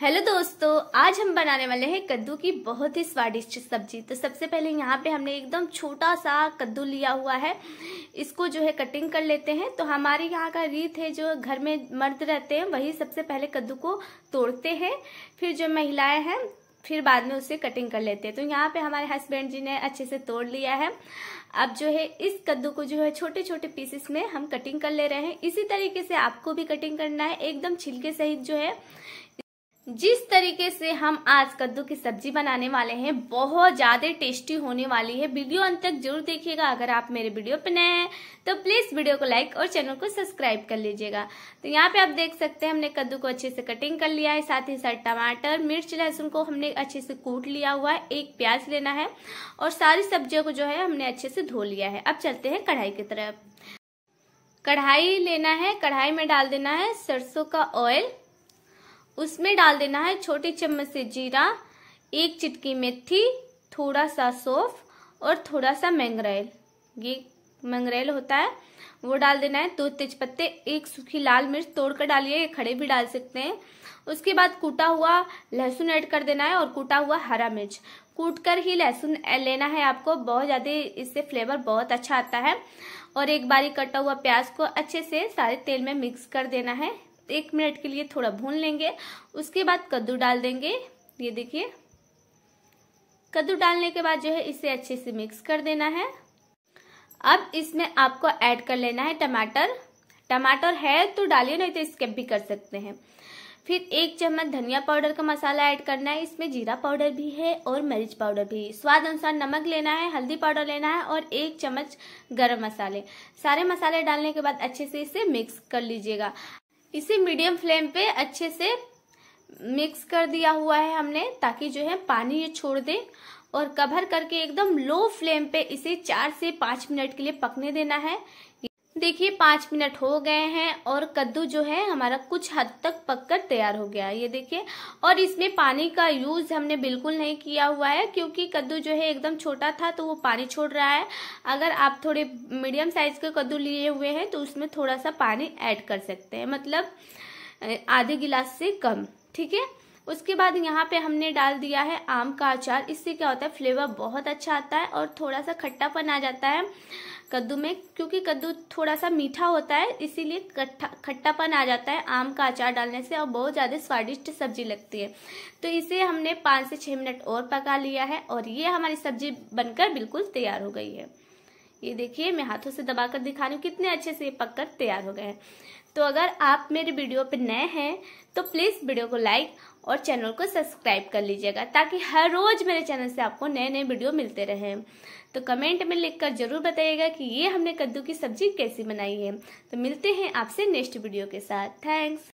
hello दोस्तों आज हम बनाने वाले हैं कद्दू की बहुत ही स्वादिष्ट सब्जी तो सबसे पहले यहाँ पे हमने एकदम छोटा सा कद्दू लिया हुआ है इसको जो है कटिंग कर लेते हैं तो हमारे यहाँ का रीत है जो घर में मर्द रहते हैं वही सबसे पहले कद्दू को तोड़ते हैं फिर जो महिलाएं हैं फिर बाद में उसे कटिंग कर लेते हैं तो यहाँ पे हमारे हस्बैंड जी ने अच्छे से तोड़ लिया है अब जो है इस कद्दू को जो है छोटे छोटे पीसेस में हम कटिंग कर ले रहे हैं इसी तरीके से आपको भी कटिंग करना है एकदम छिलके सहित जो है जिस तरीके से हम आज कद्दू की सब्जी बनाने वाले हैं बहुत ज्यादा टेस्टी होने वाली है वीडियो अंत तक जरूर देखिएगा अगर आप मेरे वीडियो पर नए हैं तो प्लीज वीडियो को लाइक और चैनल को सब्सक्राइब कर लीजिएगा तो यहाँ पे आप देख सकते हैं हमने कद्दू को अच्छे से कटिंग कर लिया है साथ ही साथ टमाटर मिर्च लहसुन को हमने अच्छे से कूट लिया हुआ है एक प्याज लेना है और सारी सब्जियों को जो है हमने अच्छे से धो लिया है अब चलते हैं कढ़ाई की तरफ कढ़ाई लेना है कढ़ाई में डाल देना है सरसों का ऑयल उसमें डाल देना है छोटे चम्मच से जीरा एक चिटकी मेथी थोड़ा सा सौफ और थोड़ा सा मैंगरेल ये मैंगरेल होता है वो डाल देना है दो तेज पत्ते एक सूखी लाल मिर्च तोड़कर डालिए ये खड़े भी डाल सकते हैं उसके बाद कूटा हुआ लहसुन ऐड कर देना है और कूटा हुआ हरा मिर्च कूट कर ही लहसुन लेना है आपको बहुत ज़्यादा इससे फ्लेवर बहुत अच्छा आता है और एक बारी कटा हुआ प्याज को अच्छे से सारे तेल में मिक्स कर देना है एक मिनट के लिए थोड़ा भून लेंगे उसके बाद कद्दू डाल देंगे ये देखिए कद्दू डालने के बाद जो है इसे अच्छे से मिक्स कर देना है अब इसमें आपको ऐड कर लेना है टमाटर टमाटर है तो डालिए नहीं तो स्किप भी कर सकते हैं फिर एक चम्मच धनिया पाउडर का मसाला ऐड करना है इसमें जीरा पाउडर भी है और मरीच पाउडर भी स्वाद अनुसार नमक लेना है हल्दी पाउडर लेना है और एक चम्मच गरम मसाले सारे मसाले डालने के बाद अच्छे से इसे मिक्स कर लीजिएगा इसे मीडियम फ्लेम पे अच्छे से मिक्स कर दिया हुआ है हमने ताकि जो है पानी ये छोड़ दे और कवर करके एकदम लो फ्लेम पे इसे चार से पाँच मिनट के लिए पकने देना है देखिए पाँच मिनट हो गए हैं और कद्दू जो है हमारा कुछ हद तक पककर तैयार हो गया ये देखिए और इसमें पानी का यूज़ हमने बिल्कुल नहीं किया हुआ है क्योंकि कद्दू जो है एकदम छोटा था तो वो पानी छोड़ रहा है अगर आप थोड़े मीडियम साइज़ के कद्दू लिए हुए हैं तो उसमें थोड़ा सा पानी ऐड कर सकते हैं मतलब आधे गिलास से कम ठीक है उसके बाद यहाँ पे हमने डाल दिया है आम का अचार इससे क्या होता है फ्लेवर बहुत अच्छा आता है और थोड़ा सा खट्टापन आ जाता है कद्दू में क्योंकि कद्दू थोड़ा सा मीठा होता है इसीलिए खट्टापन आ जाता है आम का अचार डालने से और बहुत ज़्यादा स्वादिष्ट सब्जी लगती है तो इसे हमने पाँच से छः मिनट और पका लिया है और ये हमारी सब्जी बनकर बिल्कुल तैयार हो गई है ये देखिए मैं हाथों से दबाकर दिखा रही हूँ कितने अच्छे से ये पककर तैयार हो गए हैं तो अगर आप मेरे वीडियो पर नए हैं तो प्लीज़ वीडियो को लाइक और चैनल को सब्सक्राइब कर लीजिएगा ताकि हर रोज़ मेरे चैनल से आपको नए नए वीडियो मिलते रहें तो कमेंट में लिखकर ज़रूर बताइएगा कि ये हमने कद्दू की सब्जी कैसी बनाई है तो मिलते हैं आपसे नेक्स्ट वीडियो के साथ थैंक्स